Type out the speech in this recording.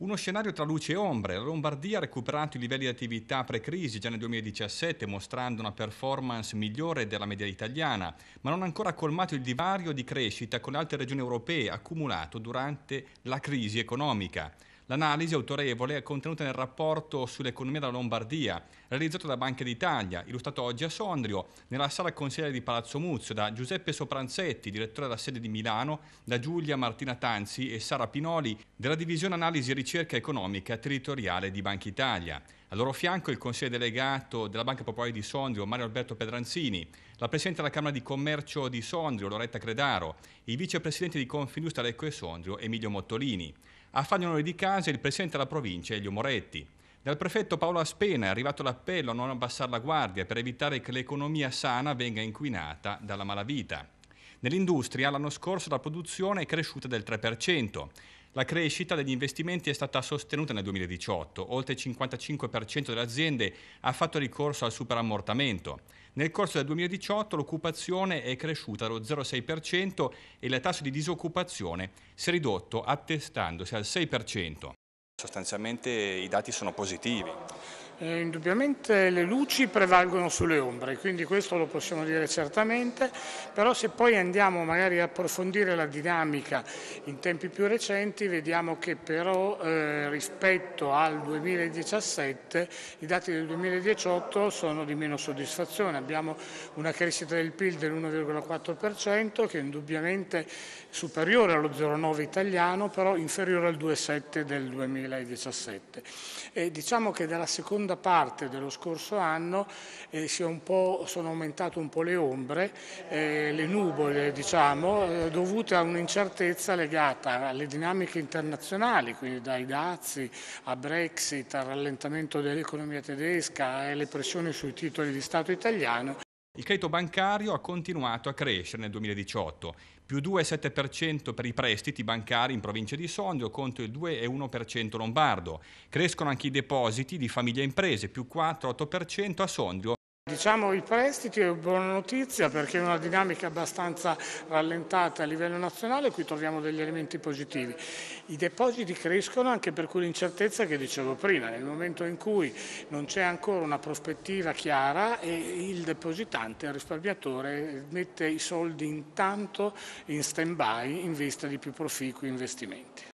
Uno scenario tra luce e ombre, la Lombardia ha recuperato i livelli di attività pre-crisi già nel 2017 mostrando una performance migliore della media italiana, ma non ha ancora colmato il divario di crescita con le altre regioni europee accumulato durante la crisi economica. L'analisi autorevole è contenuta nel rapporto sull'economia della Lombardia, realizzato da Banca d'Italia, illustrato oggi a Sondrio, nella sala consigliere di Palazzo Muzio, da Giuseppe Sopranzetti, direttore della sede di Milano, da Giulia Martina Tanzi e Sara Pinoli, della divisione analisi e ricerca economica territoriale di Banca Italia. Al loro fianco il consigliere delegato della Banca Popolare di Sondrio, Mario Alberto Pedranzini, la Presidente della Camera di Commercio di Sondrio, Loretta Credaro, il Vicepresidente di Confindustria Lecco e Sondrio, Emilio Mottolini. A fargli onore di casa il presidente della provincia, Elio Moretti. Dal prefetto Paolo Aspena è arrivato l'appello a non abbassare la guardia per evitare che l'economia sana venga inquinata dalla malavita. Nell'industria l'anno scorso la produzione è cresciuta del 3%. La crescita degli investimenti è stata sostenuta nel 2018. Oltre il 55% delle aziende ha fatto ricorso al superammortamento. Nel corso del 2018 l'occupazione è cresciuta allo 0,6% e il tasso di disoccupazione si è ridotto attestandosi al 6%. Sostanzialmente i dati sono positivi. Eh, indubbiamente le luci prevalgono sulle ombre, quindi questo lo possiamo dire certamente, però se poi andiamo magari a approfondire la dinamica in tempi più recenti vediamo che però eh, rispetto al 2017 i dati del 2018 sono di meno soddisfazione, abbiamo una crescita del PIL dell'1,4% che è indubbiamente superiore allo 0,9 italiano, però inferiore al 2,7 del 2017. E diciamo che dalla seconda seconda parte dello scorso anno eh, sono aumentate un po' le ombre, eh, le nuvole diciamo, eh, dovute a un'incertezza legata alle dinamiche internazionali, quindi dai dazi a Brexit, al rallentamento dell'economia tedesca e alle pressioni sui titoli di Stato italiano. Il credito bancario ha continuato a crescere nel 2018, più 2,7% per i prestiti bancari in provincia di Sondrio contro il 2,1% lombardo. Crescono anche i depositi di famiglie e imprese, più 4,8% a Sondrio Diciamo i prestiti è buona notizia perché è una dinamica abbastanza rallentata a livello nazionale, qui troviamo degli elementi positivi. I depositi crescono anche per quell'incertezza che dicevo prima, nel momento in cui non c'è ancora una prospettiva chiara e il depositante, il risparmiatore, mette i soldi intanto in stand-by in vista di più proficui investimenti.